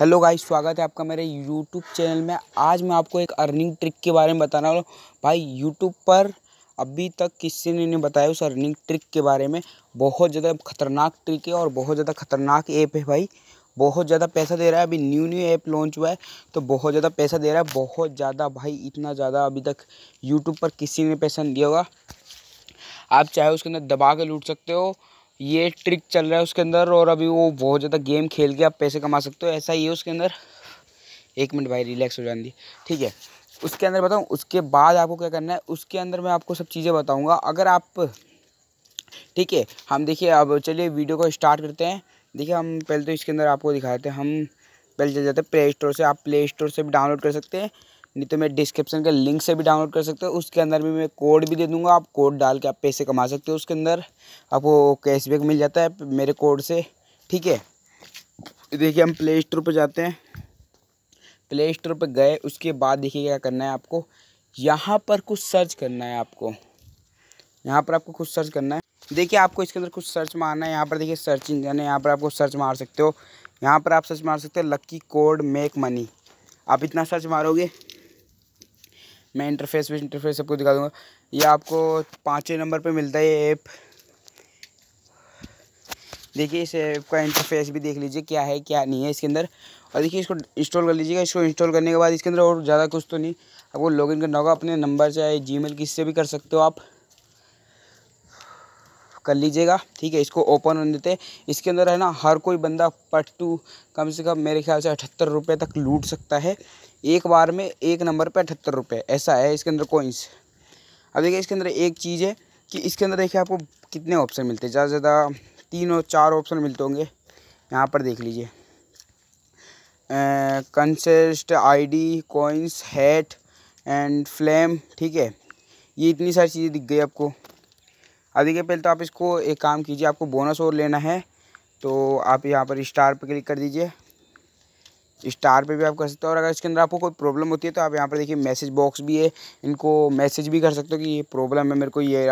hello guys स्वागत है आपका मेरे यूट्यूब चैनल में आज मैं आपको एक अर्निंग ट्रिक के बारे में बताना रहा हूँ भाई यूट्यूब पर अभी तक किसी ने नहीं बताया उस अर्निंग ट्रिक के बारे में बहुत ज़्यादा खतरनाक ट्रिक है और बहुत ज़्यादा खतरनाक ऐप है भाई बहुत ज़्यादा पैसा दे रहा है अभी न्यू न्यू ऐप लॉन्च हुआ है तो बहुत ज़्यादा पैसा दे रहा है बहुत ज़्यादा भाई इतना ज़्यादा अभी तक यूट्यूब पर किसी ने पैसा नहीं दिया होगा आप चाहे उसके अंदर दबा के लूट सकते हो ये ट्रिक चल रहा है उसके अंदर और अभी वो बहुत ज़्यादा गेम खेल के आप पैसे कमा सकते हो ऐसा ही है उसके अंदर एक मिनट भाई रिलैक्स हो जाने दी ठीक है उसके अंदर बताऊँ उसके बाद आपको क्या करना है उसके अंदर मैं आपको सब चीज़ें बताऊँगा अगर आप ठीक है हम देखिए अब चलिए वीडियो को स्टार्ट करते हैं देखिए हम पहले तो इसके अंदर आपको दिखाते हैं हम पहले चल जाते हैं प्ले स्टोर से आप प्ले स्टोर से भी डाउनलोड कर सकते हैं नहीं तो मैं डिस्क्रिप्शन के लिंक से भी डाउनलोड कर सकते हो उसके अंदर भी मैं कोड भी दे दूंगा आप कोड डाल के आप पैसे कमा सकते हो उसके अंदर आपको कैशबैक मिल जाता है मेरे कोड से ठीक है देखिए हम प्ले स्टोर पर जाते हैं प्ले स्टोर पर गए उसके बाद देखिए क्या करना है आपको यहाँ पर कुछ सर्च करना है आपको यहाँ पर आपको कुछ सर्च करना है देखिए आपको इसके अंदर कुछ सर्च मारना है यहाँ पर देखिए सर्च इंजन है यहाँ पर आपको सर्च मार सकते हो यहाँ पर आप सर्च मार सकते हो लक्की कोड मेक मनी आप इतना सर्च मारोगे मैं इंटरफेस भी इंटरफेस सबको दिखा दूंगा ये आपको पाँचवें नंबर पे मिलता है ये ऐप देखिए इस ऐप का इंटरफेस भी देख लीजिए क्या है क्या नहीं है इसके अंदर और देखिए इसको इंस्टॉल कर लीजिएगा इसको इंस्टॉल करने के बाद इसके अंदर और ज़्यादा कुछ तो नहीं आपको इन करना होगा अपने नंबर चाहे जी मेल किससे भी कर सकते हो आप कर लीजिएगा ठीक है इसको ओपन होने देते इसके अंदर है ना हर कोई बंदा पट टू कम से कम मेरे ख्याल से अठहत्तर रुपये तक लूट सकता है एक बार में एक नंबर पे अठहत्तर रुपये ऐसा है इसके अंदर कोइंस अब देखिए इसके अंदर एक चीज़ है कि इसके अंदर देखिए आपको कितने ऑप्शन मिलते हैं ज़्यादा से ज़्यादा तीन और चार ऑप्शन मिलते होंगे यहाँ पर देख लीजिए contest ID coins hat and flame ठीक है ये इतनी सारी चीज़ें दिख गई आपको अब देखिए पहले तो आप इसको एक काम कीजिए आपको बोनस और लेना है तो आप यहाँ पर स्टार पर क्लिक कर दीजिए स्टार पे भी आप कर सकते हो और अगर इसके अंदर आपको कोई प्रॉब्लम होती है तो आप यहाँ पर देखिए मैसेज बॉक्स भी है इनको मैसेज भी कर सकते हो कि ये प्रॉब्लम है मेरे को ये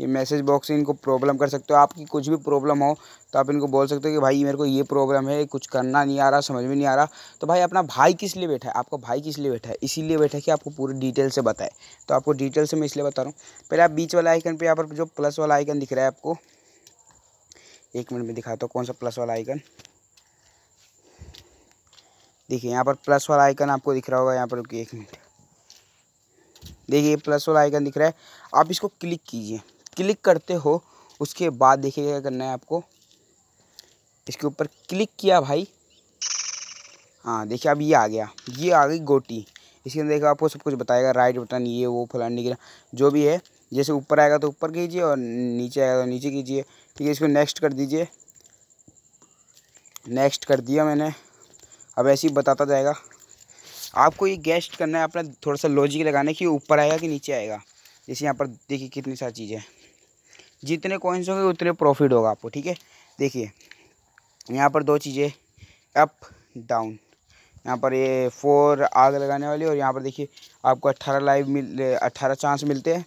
ये मैसेज बॉक्स से इनको प्रॉब्लम कर सकते हो आपकी कुछ भी प्रॉब्लम हो तो आप इनको बोल सकते हो कि भाई मेरे को ये प्रॉब्लम है कुछ करना नहीं आ रहा समझ में नहीं आ रहा तो भाई अपना भाई किस लिए बैठा है आपका भाई किस लिए बैठा है इसीलिए बैठा है कि आपको पूरी डिटेल से बताए तो आपको डिटेल से मैं इसलिए बता रहा हूँ पहले आप बीच वाला आइकन पर यहाँ पर जो प्लस वाला आइकन दिख रहा है आपको एक मिनट में दिखाता हूँ कौन सा प्लस वाला आइकन देखिए यहाँ पर प्लस वाला आइकन आपको दिख रहा होगा यहाँ पर रुकिए एक मिनट देखिए प्लस वाला आइकन दिख रहा है आप इसको क्लिक कीजिए क्लिक करते हो उसके बाद देखिए क्या करना है आपको इसके ऊपर क्लिक किया भाई हाँ देखिए अब ये आ गया ये आ गई गोटी इसके अंदर देखिए आपको सब कुछ बताएगा राइट बटन ये वो फलान गिरा जो भी है जैसे ऊपर आएगा तो ऊपर कीजिए और नीचे आएगा तो नीचे कीजिए ठीक है इसको नेक्स्ट कर दीजिए नेक्स्ट कर दिया मैंने अब ऐसे ही बताता जाएगा आपको ये गेस्ट करना है अपना थोड़ा सा लॉजिक लगाने कि ऊपर आएगा कि नीचे आएगा जैसे यहाँ पर देखिए कितनी सारी चीज़ें जितने कॉइन्स होंगे उतने प्रॉफिट होगा आपको ठीक है देखिए यहाँ पर दो चीज़ें अप डाउन यहाँ पर ये फोर आग लगाने वाली और यहाँ पर देखिए आपको अट्ठारह लाइव मिल अट्ठारह चांस मिलते हैं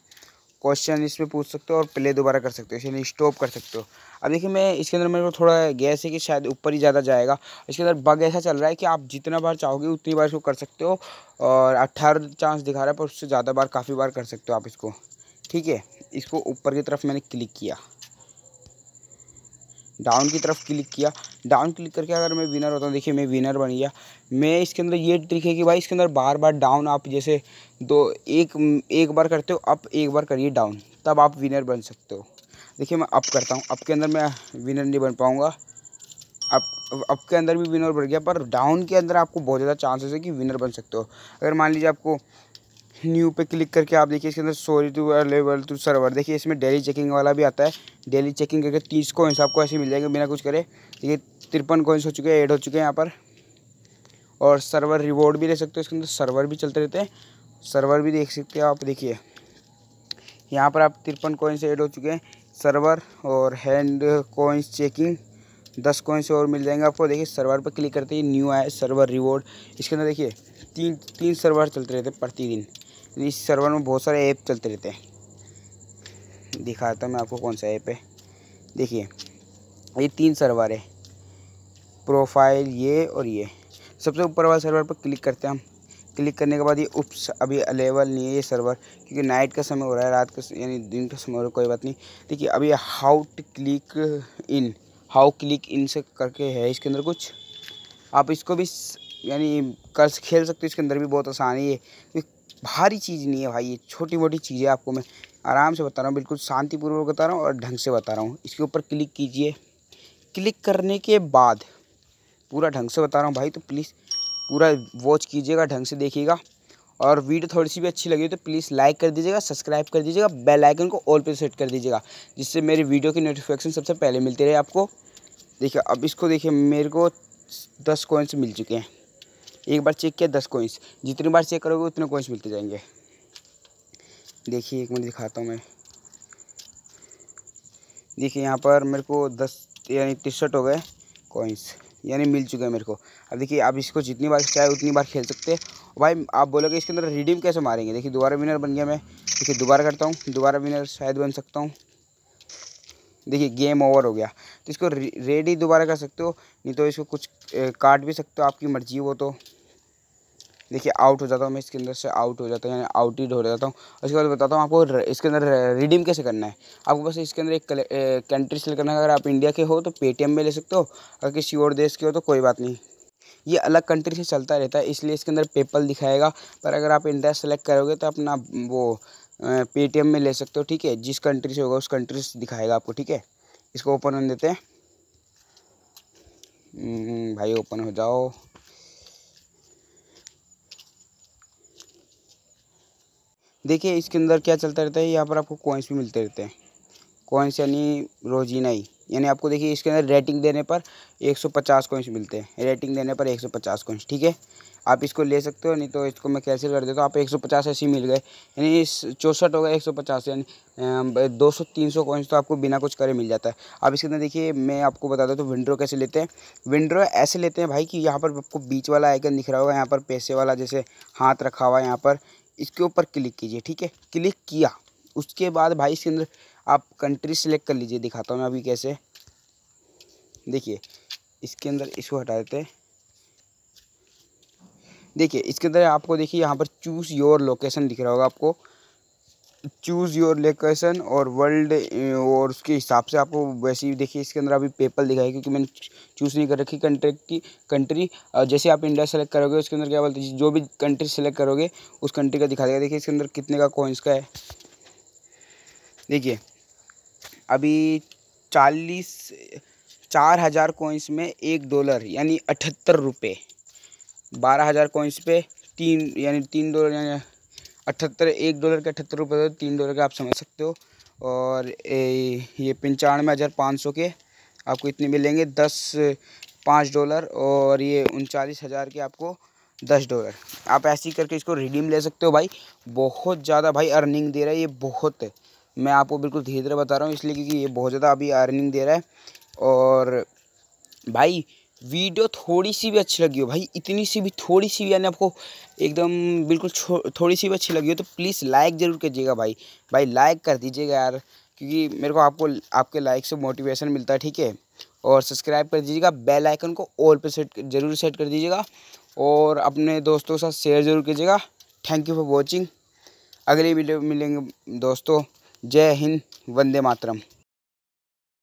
क्वेश्चन इसमें पूछ सकते हो और प्ले दोबारा कर सकते हो इसे स्टॉप कर सकते हो अब देखिए मैं इसके अंदर मेरे को थोड़ा गैस है कि शायद ऊपर ही ज़्यादा जाएगा इसके अंदर बग ऐसा चल रहा है कि आप जितना बार चाहोगे उतनी बार इसको कर सकते हो और अट्ठारह चांस दिखा रहा है पर उससे ज़्यादा बार काफ़ी बार कर सकते हो आप इसको ठीक है इसको ऊपर की तरफ मैंने क्लिक किया डाउन की तरफ क्लिक किया डाउन क्लिक करके अगर मैं विनर होता हूँ देखिए मैं विनर बन गया मैं इसके अंदर ये ट्रिक है कि भाई इसके अंदर बार बार डाउन आप जैसे दो एक एक बार करते हो अप एक बार करिए डाउन तब आप विनर बन सकते हो देखिए मैं अप करता हूँ अप के अंदर मैं विनर नहीं बन पाऊँगा अप अप के अंदर भी विनर बन गया पर डाउन के अंदर आपको बहुत ज़्यादा चांसेस है कि विनर बन सकते हो अगर मान लीजिए आपको न्यू पे क्लिक करके आप देखिए इसके अंदर sorry to available to server देखिए इसमें डेली चेकिंग वाला भी आता है डेली चेकिंग करके तीस कोइंस आपको ऐसे मिल जाएंगे बिना कुछ करे देखिए तिरपन कोइंस हो चुके हैं ऐड हो चुके हैं यहाँ पर और सर्वर रिवॉर्ड भी ले सकते हो इसके अंदर सर्वर भी चलते रहते हैं सर्वर भी देख सकते हो आप देखिए यहाँ पर आप तिरपन कोइंस ऐड हो चुके हैं सर्वर और हैंड कोइंस चेकिंग दस कोइंस और मिल जाएंगे आपको देखिए सर्वर पर क्लिक करते ही न्यू आया सर्वर रिवॉर्ड इसके अंदर देखिए तीन तीन सर्वर चलते रहते हैं प्रतिदिन इस सर्वर में बहुत सारे ऐप चलते रहते हैं दिखाता हूँ मैं आपको कौन सा ऐप है देखिए ये तीन सर्वर है प्रोफाइल ये और ये सबसे ऊपर वाले सर्वर पर क्लिक करते हैं हम क्लिक करने के बाद ये उप अभी अवेलेबल नहीं है ये सर्वर क्योंकि नाइट का समय हो रहा है रात का यानी दिन का समय हो रहा है कोई बात नहीं देखिए अभी how click in how click in से करके है इसके अंदर कुछ आप इसको भी यानी कर खेल सकते हो इसके अंदर भी बहुत आसानी है भारी चीज़ नहीं है भाई ये छोटी मोटी चीज़ें आपको मैं आराम से बता रहा हूँ बिल्कुल शांतिपूर्वक बता रहा हूँ और ढंग से बता रहा हूँ इसके ऊपर क्लिक कीजिए क्लिक करने के बाद पूरा ढंग से बता रहा हूँ भाई तो प्लीज़ पूरा वॉच कीजिएगा ढंग से देखिएगा और वीडियो थोड़ी सी भी अच्छी लगी तो प्लीज़ लाइक कर दीजिएगा सब्सक्राइब कर दीजिएगा बेल आइकन को ऑल पे सेट कर दीजिएगा जिससे मेरे वीडियो की नोटिफिकेशन सबसे पहले मिलती रहे आपको देखिए अब इसको देखिए मेरे को दस कोइंस मिल चुके हैं एक बार चेक किया दस कोइंस जितनी बार चेक करोगे उतने कोइंस मिलते जाएंगे देखिए एक मिनट दिखाता हूँ मैं देखिए यहाँ पर मेरे को दस यानी तिरसठ हो गए कॉइन्स यानी मिल चुके हैं मेरे को अब देखिए आप इसको जितनी बार चाहे उतनी बार खेल सकते हैं भाई आप बोलोगे इसके अंदर रिडीम कैसे मारेंगे देखिए दोबारा विनर बन गया मैं देखिए दोबारा करता हूँ दोबारा विनर शायद बन सकता हूँ देखिए गेम ओवर हो गया तो इसको रेडी दोबारा कर सकते हो नहीं तो इसको कुछ काट भी सकते हो आपकी मर्जी वो तो देखिए आउट हो जाता हूँ मैं इसके अंदर से आउट हो जाता हूँ यानी ही हो जाता हूँ उसके बाद बताता हूँ आपको इसके अंदर रिडीम कैसे करना है आपको बस इसके अंदर एक कंट्री सेलेक्ट करना है अगर आप इंडिया के हो तो पेटीएम में ले सकते हो अगर किसी और देश के हो तो कोई बात नहीं ये अलग कंट्री से चलता रहता है इसलिए इसके अंदर पेपल दिखाएगा पर अगर आप इंडिया सेलेक्ट करोगे तो अपना वो पेटीएम में ले सकते हो ठीक है जिस कंट्री से होगा उस कंट्री से दिखाएगा आपको ठीक है इसको ओपन होने देते हैं हम्म, भाई ओपन हो जाओ देखिए इसके अंदर क्या चलता रहता है यहाँ पर आपको कॉइन्स भी मिलते रहते हैं कॉइन्स यानी रोजीना ही यानी आपको देखिए इसके अंदर रेटिंग देने पर 150 कॉइन्स मिलते हैं रेटिंग देने पर 150 कॉइन्स ठीक है आप इसको ले सकते हो नहीं तो इसको मैं कैंसिल कर देता हूँ आप 150 ऐसे ही मिल गए यानी इस चौंसठ होगा 150 यानी 200 300 कॉइन्स तो आपको बिना कुछ करे मिल जाता है अब इसके अंदर देखिए मैं आपको बता दूँ तो विंड्रो कैसे लेते हैं विंड्रो ऐसे लेते हैं भाई कि यहाँ पर आपको बीच वाला आइकन दिख रहा होगा यहाँ पर पैसे वाला जैसे हाथ रखा हुआ है यहाँ पर इसके ऊपर क्लिक कीजिए ठीक है क्लिक किया उसके बाद भाई इसके अंदर आप कंट्री सेलेक्ट कर लीजिए दिखाता हूँ मैं अभी कैसे देखिए इसके अंदर इसको हटा देते हैं देखिए इसके अंदर आपको देखिए यहाँ पर चूज़ योर लोकेशन लिख रहा होगा आपको चूज़ योर लोकेशन और वर्ल्ड और उसके हिसाब से आपको वैसे ही देखिए इसके अंदर अभी पेपल दिखाई क्योंकि मैंने चूज़ नहीं कर रखी कंट्री की कंट्री जैसे आप इंडिया सेलेक्ट करोगे उसके अंदर क्या बोलते हैं जो भी कंट्री सेलेक्ट करोगे उस कंट्री का दिखा देगा देखिए इसके अंदर कितने का कॉइन्स का है देखिए अभी चालीस चार हज़ार कोइंस में एक डॉलर यानी अठहत्तर रुपये बारह हज़ार कोइंस पे तीन यानी तीन डॉलर यानी अठहत्तर एक डॉलर के अठहत्तर रुपये तो तीन डॉलर के आप समझ सकते हो और ए, ये पंचानवे हज़ार पाँच सौ के आपको इतने मिलेंगे दस पाँच डॉलर और ये उनचालीस हज़ार के आपको दस डॉलर आप ऐसे ही करके इसको रिडीम ले सकते हो भाई बहुत ज़्यादा भाई अर्निंग दे रहा है ये बहुत मैं आपको बिल्कुल धीरे धीरे बता रहा हूँ इसलिए क्योंकि ये बहुत ज़्यादा अभी अर्निंग दे रहा है और भाई वीडियो थोड़ी सी भी अच्छी लगी हो भाई इतनी सी भी थोड़ी सी भी यानी आपको एकदम बिल्कुल थोड़ी सी भी अच्छी लगी हो तो प्लीज़ लाइक ज़रूर कीजिएगा भाई भाई लाइक कर दीजिएगा यार क्योंकि मेरे को आपको आपके लाइक से मोटिवेशन मिलता है ठीक है और सब्सक्राइब कर दीजिएगा बेल आइकन को ऑल पे सेट जरूर सेट कर दीजिएगा और अपने दोस्तों के साथ शेयर जरूर कीजिएगा थैंक यू फॉर वॉचिंग अगली वीडियो मिलेंगे दोस्तों जय हिंद वंदे मातरम